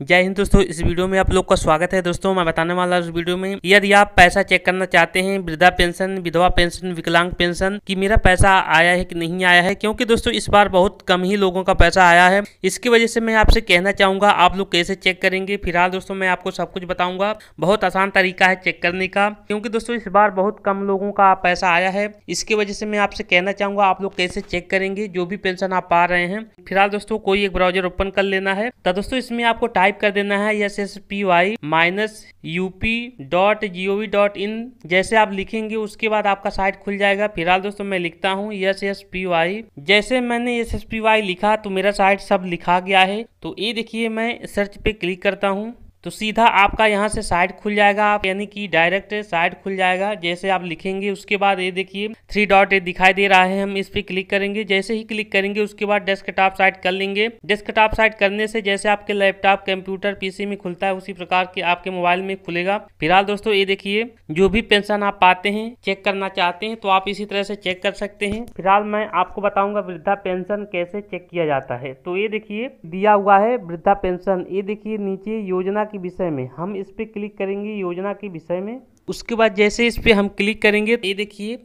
जय हिंद दोस्तों इस वीडियो में आप लोग का स्वागत है दोस्तों मैं बताने वाला इस वीडियो में यदि आप पैसा चेक करना चाहते हैं वृद्धा पेंशन विधवा पेंशन विकलांग पेंशन कि मेरा पैसा आया है कि नहीं आया है क्योंकि दोस्तों इस बार बहुत कम ही लोगों का पैसा आया है इसकी वजह से मैं आपसे कहना चाहूंगा आप लोग कैसे चेक करेंगे फिलहाल दोस्तों मैं आपको सब कुछ बताऊंगा बहुत आसान तरीका है चेक करने का क्योंकि दोस्तों इस बार बहुत कम लोगों का पैसा आया है इसकी वजह से मैं आपसे कहना चाहूंगा आप लोग कैसे चेक करेंगे जो भी पेंशन आप पा रहे हैं फिलहाल दोस्तों कोई एक ब्राउजर ओपन कर लेना है तो दोस्तों इसमें आपको टाइम टाइप कर देना है S S P Y minus U P dot G O V dot in जैसे आप लिखेंगे उसके बाद आपका साइट खुल जाएगा फिलहाल दोस्तों मैं लिखता हूँ एस एस पी वाई जैसे मैंने एस एस पी वाई लिखा तो मेरा साइट सब लिखा गया है तो ये देखिए मैं सर्च पे क्लिक करता हूँ तो सीधा आपका यहाँ से साइड खुल जाएगा आप यानी कि डायरेक्ट साइड खुल जाएगा जैसे आप लिखेंगे उसके बाद ये देखिए थ्री डॉट ये दिखाई दे रहा है हम इस पर क्लिक करेंगे जैसे ही क्लिक करेंगे उसके बाद डेस्कटॉप साइड कर लेंगे डेस्कटॉप साइड करने से जैसे आपके लैपटॉप कंप्यूटर पीसी में खुलता है उसी प्रकार के आपके मोबाइल में खुलेगा फिलहाल दोस्तों ये देखिए जो भी पेंशन आप पाते हैं चेक करना चाहते हैं तो आप इसी तरह से चेक कर सकते हैं फिलहाल मैं आपको बताऊंगा वृद्धा पेंशन कैसे चेक किया जाता है तो ये देखिए दिया हुआ है वृद्धा पेंशन ये देखिए नीचे योजना के विषय में हम इस पर क्लिक करेंगे योजना के विषय में उसके बाद जैसे इस पर हम क्लिक करेंगे ये देखिए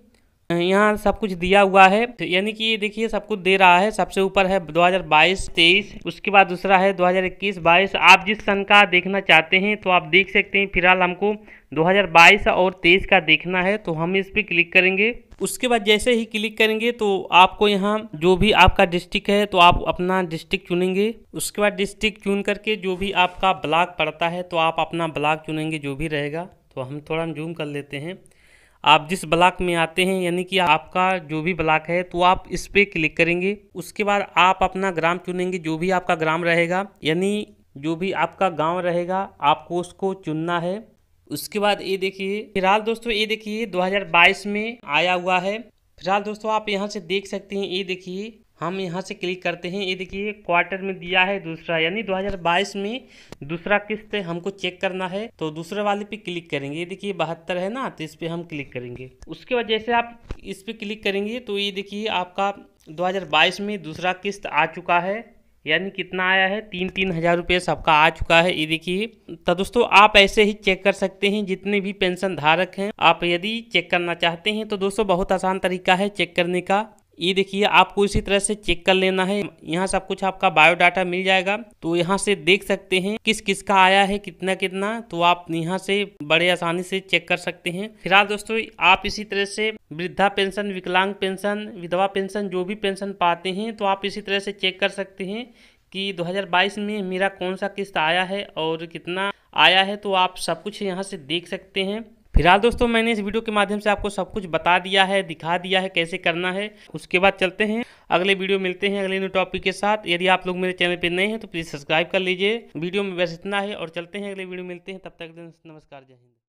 यहाँ सब कुछ दिया हुआ है तो यानी कि ये देखिए सब कुछ दे रहा है सबसे ऊपर है 2022 23 उसके बाद दूसरा है 2021 22 आप जिस सन का देखना चाहते हैं तो आप देख सकते हैं फिलहाल हमको 2022 और 23 का देखना है तो हम इस पर क्लिक करेंगे उसके बाद जैसे ही क्लिक करेंगे तो आपको यहाँ जो भी आपका डिस्ट्रिक्ट है तो आप अपना डिस्ट्रिक्ट चुनेंगे उसके बाद डिस्ट्रिक्ट चुन करके जो भी आपका ब्लॉक पड़ता है तो आप अपना ब्लॉक चुनेंगे जो भी रहेगा तो हम थोड़ा जूम कर लेते हैं आप जिस ब्लॉक में आते हैं यानी कि आपका जो भी ब्लॉक है तो आप इस पर क्लिक करेंगे उसके बाद आप अपना ग्राम चुनेंगे जो भी आपका ग्राम रहेगा यानी जो भी आपका गांव रहेगा आपको उसको चुनना है उसके बाद ये देखिए फिलहाल दोस्तों ये देखिए 2022 में आया हुआ है फिलहाल दोस्तों आप यहाँ से देख सकते हैं ये देखिए हम यहाँ से क्लिक करते हैं ये देखिए क्वार्टर में दिया है दूसरा यानी 2022 में दूसरा किस्त हमको चेक करना है तो दूसरे वाले पे क्लिक करेंगे ये देखिए बहत्तर है ना तो इस पर हम क्लिक करेंगे उसके बाद जैसे आप इस पर क्लिक करेंगे तो ये देखिए आपका 2022 में दूसरा किस्त आ चुका है यानी कितना आया है तीन तीन हज़ार रुपये सबका आ चुका है ये देखिए तो दोस्तों आप ऐसे ही चेक कर सकते हैं जितने भी पेंशन धारक हैं आप यदि चेक करना चाहते हैं तो दोस्तों बहुत आसान तरीका है चेक करने का ये देखिए आपको इसी तरह से चेक कर लेना है यहाँ सब कुछ आपका बायोडाटा मिल जाएगा तो यहाँ से देख सकते हैं किस किस का आया है कितना कितना तो आप यहाँ से बड़े आसानी से चेक कर सकते हैं फिलहाल दोस्तों आप इसी तरह से वृद्धा पेंशन विकलांग पेंशन विधवा पेंशन जो भी पेंशन पाते हैं तो आप इसी तरह से चेक कर सकते हैं कि दो में मेरा कौन सा किस्त आया है और कितना आया है तो आप सब कुछ यहाँ से देख सकते हैं फिलहाल दोस्तों मैंने इस वीडियो के माध्यम से आपको सब कुछ बता दिया है दिखा दिया है कैसे करना है उसके बाद चलते हैं अगले वीडियो मिलते हैं अगले न्यू टॉपिक के साथ यदि आप लोग मेरे चैनल पर नए हैं तो प्लीज़ सब्सक्राइब कर लीजिए वीडियो में बस इतना है और चलते हैं अगले वीडियो मिलते हैं तब तक नमस्कार जय हिंद